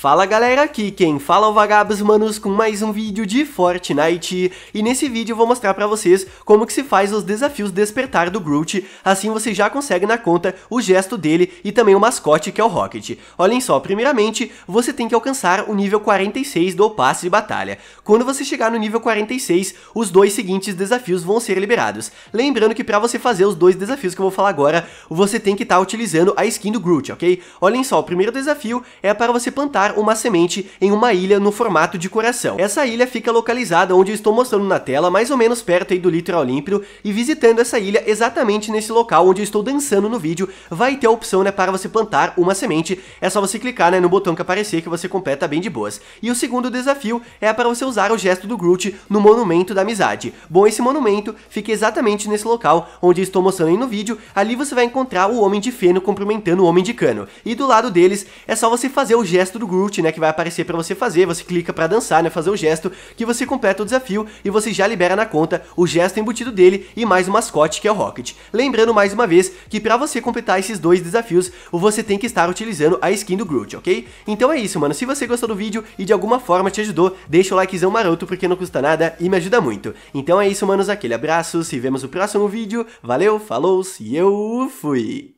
Fala galera, aqui quem fala é o Vagabos Manos com mais um vídeo de Fortnite e nesse vídeo eu vou mostrar pra vocês como que se faz os desafios despertar do Groot, assim você já consegue na conta o gesto dele e também o mascote que é o Rocket. Olhem só, primeiramente você tem que alcançar o nível 46 do passe de batalha. Quando você chegar no nível 46, os dois seguintes desafios vão ser liberados. Lembrando que pra você fazer os dois desafios que eu vou falar agora, você tem que estar tá utilizando a skin do Groot, ok? Olhem só, o primeiro desafio é para você plantar uma semente em uma ilha no formato de coração. Essa ilha fica localizada onde eu estou mostrando na tela, mais ou menos perto aí do litoral límpido, e visitando essa ilha exatamente nesse local onde eu estou dançando no vídeo, vai ter a opção né, para você plantar uma semente, é só você clicar né, no botão que aparecer que você completa bem de boas. E o segundo desafio é para você usar o gesto do Groot no Monumento da Amizade. Bom, esse monumento fica exatamente nesse local onde eu estou mostrando aí no vídeo, ali você vai encontrar o Homem de Feno cumprimentando o Homem de Cano, e do lado deles é só você fazer o gesto do Groot né, que vai aparecer para você fazer, você clica para dançar, né, fazer o gesto, que você completa o desafio e você já libera na conta o gesto embutido dele e mais o mascote, que é o Rocket. Lembrando mais uma vez que para você completar esses dois desafios, você tem que estar utilizando a skin do Groot, ok? Então é isso, mano, se você gostou do vídeo e de alguma forma te ajudou, deixa o likezão maroto porque não custa nada e me ajuda muito. Então é isso, manos, aquele abraço, se vemos no próximo vídeo, valeu, falou e eu fui!